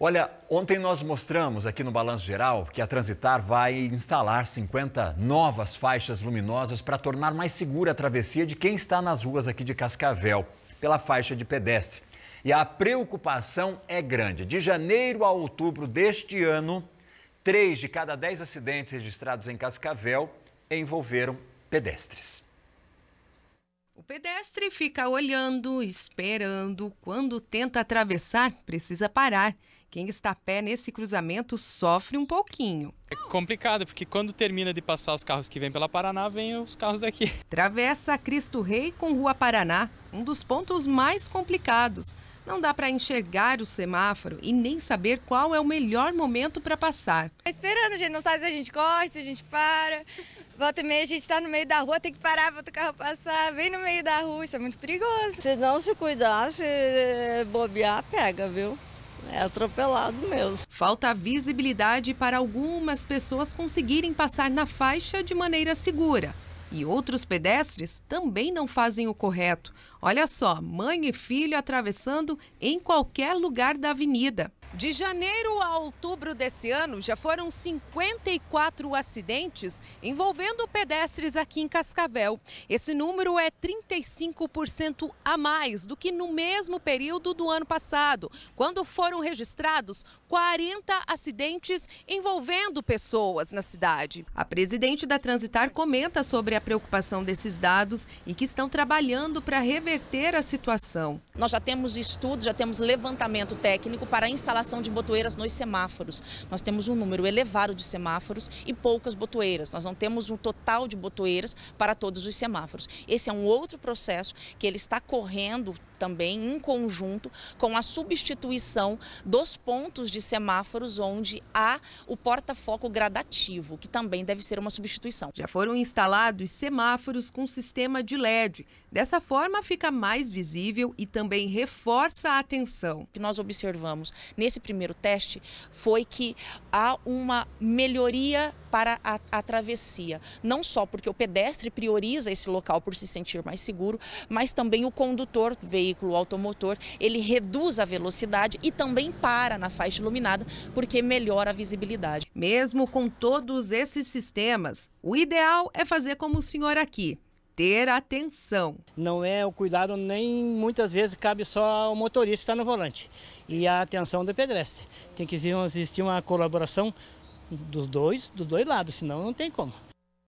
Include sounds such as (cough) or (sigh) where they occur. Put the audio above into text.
Olha, ontem nós mostramos aqui no Balanço Geral que a Transitar vai instalar 50 novas faixas luminosas para tornar mais segura a travessia de quem está nas ruas aqui de Cascavel, pela faixa de pedestre. E a preocupação é grande. De janeiro a outubro deste ano, 3 de cada 10 acidentes registrados em Cascavel envolveram pedestres. O pedestre fica olhando, esperando. Quando tenta atravessar, precisa parar. Quem está a pé nesse cruzamento sofre um pouquinho. É complicado, porque quando termina de passar os carros que vêm pela Paraná, vêm os carros daqui. (laughs) Travessa Cristo Rei com Rua Paraná, um dos pontos mais complicados. Não dá para enxergar o semáforo e nem saber qual é o melhor momento para passar. Tá esperando, a gente não sabe se a gente corre, se a gente para. Volta e meia a gente está no meio da rua, tem que parar para outro carro passar, bem no meio da rua, isso é muito perigoso. Se não se cuidar, se eh, bobear, pega, viu? É atropelado mesmo. Falta visibilidade para algumas pessoas conseguirem passar na faixa de maneira segura. E outros pedestres também não fazem o correto. Olha só, mãe e filho atravessando em qualquer lugar da avenida. De janeiro a outubro desse ano, já foram 54 acidentes envolvendo pedestres aqui em Cascavel. Esse número é 35% a mais do que no mesmo período do ano passado, quando foram registrados 40 acidentes envolvendo pessoas na cidade. A presidente da Transitar comenta sobre a preocupação desses dados e que estão trabalhando para reverter a situação. Nós já temos estudos, já temos levantamento técnico para instalação instalação de botoeiras nos semáforos. Nós temos um número elevado de semáforos e poucas botoeiras. Nós não temos um total de botoeiras para todos os semáforos. Esse é um outro processo que ele está correndo também em conjunto com a substituição dos pontos de semáforos onde há o porta-foco gradativo, que também deve ser uma substituição. Já foram instalados semáforos com sistema de LED. Dessa forma fica mais visível e também reforça a atenção. O que nós observamos nesse desse primeiro teste foi que há uma melhoria para a, a travessia. Não só porque o pedestre prioriza esse local por se sentir mais seguro, mas também o condutor, veículo automotor, ele reduz a velocidade e também para na faixa iluminada, porque melhora a visibilidade. Mesmo com todos esses sistemas, o ideal é fazer como o senhor aqui, ter atenção. Não é o cuidado nem muitas vezes cabe só ao motorista estar no volante e a atenção do pedestre. Tem que existir uma colaboração dos dois, dos dois lados, senão não tem como.